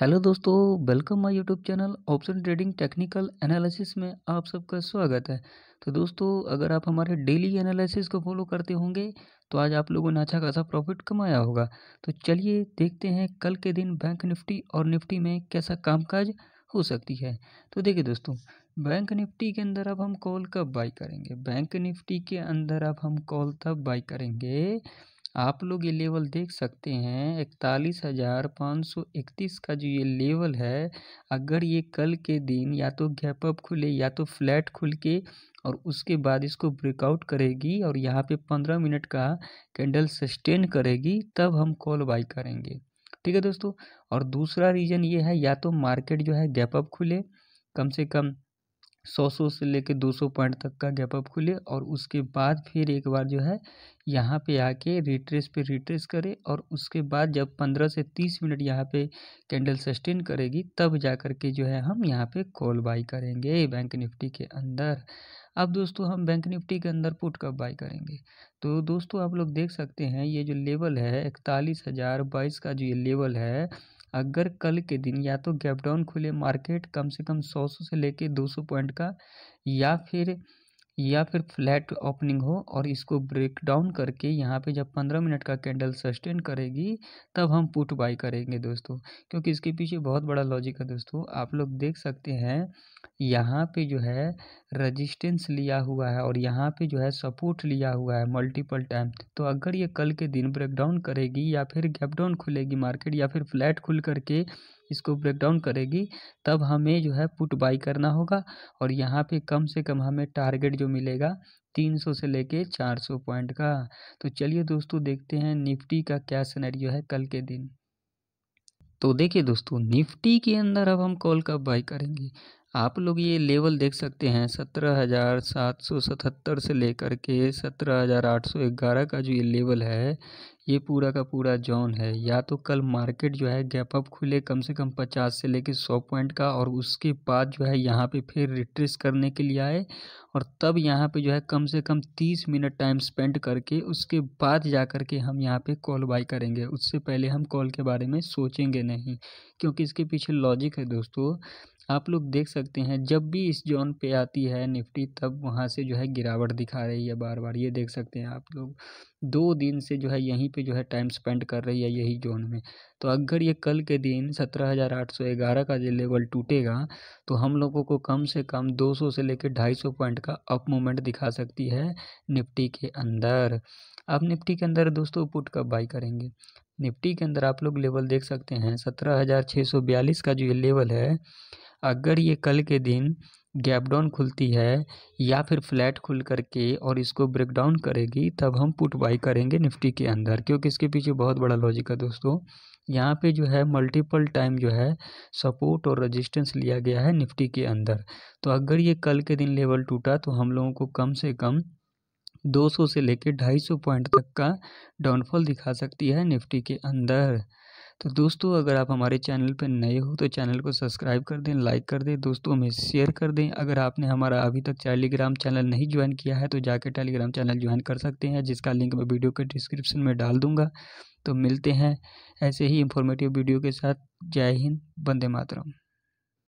hello दोस्तों welcome my YouTube channel option trading technical analysis में आप सबका स्वागत है तो दोस्तों अगर आप हमारे डेली एनालिसिस को फॉलो करते होंगे तो आज आप लोगों ने अच्छा खासा प्रॉफिट कमाया होगा तो चलिए देखते हैं कल के दिन बैंक निफ्टी और निफ्टी में कैसा कामकाज हो सकती है तो देखिए दोस्तों बैंक निफ्टी के अंदर अब हम कॉल कब बाई करेंगे बैंक निफ्टी के अंदर अब हम कॉल तब बाई करेंगे आप लोग ये लेवल देख सकते हैं इकतालीस हज़ार पाँच सौ इकतीस का जो ये लेवल है अगर ये कल के दिन या तो गैप अप खुले या तो फ्लैट खुल के और उसके बाद इसको ब्रेकआउट करेगी और यहाँ पे पंद्रह मिनट का कैंडल सस्टेन करेगी तब हम कॉल बाई करेंगे ठीक है दोस्तों और दूसरा रीज़न ये है या तो मार्केट जो है गैप अप खुले कम से कम सौ सौ से लेकर दो सौ पॉइंट तक का गैप अप खुले और उसके बाद फिर एक बार जो है यहाँ पे आके रिट्रेस पे रिट्रेस करे और उसके बाद जब पंद्रह से तीस मिनट यहाँ पे कैंडल सस्टेन करेगी तब जा कर के जो है हम यहाँ पे कॉल बाई करेंगे बैंक निफ्टी के अंदर अब दोस्तों हम बैंक निफ्टी के अंदर पुट कब बाई करेंगे तो दोस्तों आप लोग देख सकते हैं ये जो लेवल है इकतालीस हज़ार बाईस का जो ये लेवल है अगर कल के दिन या तो गैप डाउन खुले मार्केट कम से कम सौ सौ से लेके दो सौ पॉइंट का या फिर या फिर फ्लैट ओपनिंग हो और इसको ब्रेक डाउन करके यहाँ पे जब पंद्रह मिनट का कैंडल सस्टेन करेगी तब हम पुट बाई करेंगे दोस्तों क्योंकि इसके पीछे बहुत बड़ा लॉजिक है दोस्तों आप लोग देख सकते हैं यहाँ पे जो है रेजिस्टेंस लिया हुआ है और यहाँ पे जो है सपोर्ट लिया हुआ है मल्टीपल टाइम तो अगर ये कल के दिन ब्रेकडाउन करेगी या फिर गैप डाउन खुलेगी मार्केट या फिर फ्लैट खुल करके इसको ब्रेक डाउन करेगी तब हमें जो है पुट बाई करना होगा और यहाँ पे कम से कम हमें टारगेट जो मिलेगा तीन सौ से लेके चार सौ पॉइंट का तो चलिए दोस्तों देखते हैं निफ्टी का क्या सिनेरियो है कल के दिन तो देखिए दोस्तों निफ्टी के अंदर अब हम कॉल का बाई करेंगे आप लोग ये लेवल देख सकते हैं सत्रह हज़ार सात सौ सतहत्तर से लेकर के सत्रह हज़ार आठ सौ ग्यारह का जो ये लेवल है ये पूरा का पूरा जोन है या तो कल मार्केट जो है गैप अप खुले कम से कम पचास से लेके सौ पॉइंट का और उसके बाद जो है यहाँ पे फिर रिट्रेस करने के लिए आए और तब यहाँ पे जो है कम से कम तीस मिनट टाइम स्पेंड करके उसके बाद जा कर के हम यहाँ पे कॉल बाई करेंगे उससे पहले हम कॉल के बारे में सोचेंगे नहीं क्योंकि इसके पीछे लॉजिक है दोस्तों आप लोग देख सकते हैं जब भी इस जोन पे आती है निफ्टी तब वहाँ से जो है गिरावट दिखा रही है बार बार ये देख सकते हैं आप लोग दो दिन से जो है यहीं पे जो है टाइम स्पेंड कर रही है यही जोन में तो अगर ये कल के दिन सत्रह हज़ार आठ सौ ग्यारह का जो लेवल टूटेगा तो हम लोगों को कम से कम दो सौ से लेकर ढाई सौ पॉइंट का अप मोमेंट दिखा सकती है निफ्टी के अंदर आप निफ्टी के अंदर दोस्तों पुट कब बाई करेंगे निफ्टी के अंदर आप लोग लेवल देख सकते हैं सत्रह हज़ार छः सौ बयालीस का जो ये लेवल है अगर ये कल के दिन गैपडाउन खुलती है या फिर फ्लैट खुल करके और इसको ब्रेक डाउन करेगी तब हम पुट बाई करेंगे निफ्टी के अंदर क्योंकि इसके पीछे बहुत बड़ा लॉजिक है दोस्तों यहाँ पे जो है मल्टीपल टाइम जो है सपोर्ट और रेजिस्टेंस लिया गया है निफ्टी के अंदर तो अगर ये कल के दिन लेवल टूटा तो हम लोगों को कम से कम 200 से लेकर 250 पॉइंट तक का डाउनफॉल दिखा सकती है निफ्टी के अंदर तो दोस्तों अगर आप हमारे चैनल पर नए हो तो चैनल को सब्सक्राइब कर दें लाइक कर दें दोस्तों में शेयर कर दें अगर आपने हमारा अभी तक टेलीग्राम चैनल नहीं ज्वाइन किया है तो जाके टेलीग्राम चैनल ज्वाइन कर सकते हैं जिसका लिंक मैं वीडियो के डिस्क्रिप्शन में डाल दूँगा तो मिलते हैं ऐसे ही इंफॉर्मेटिव वीडियो के साथ जय हिंद बंदे मातरम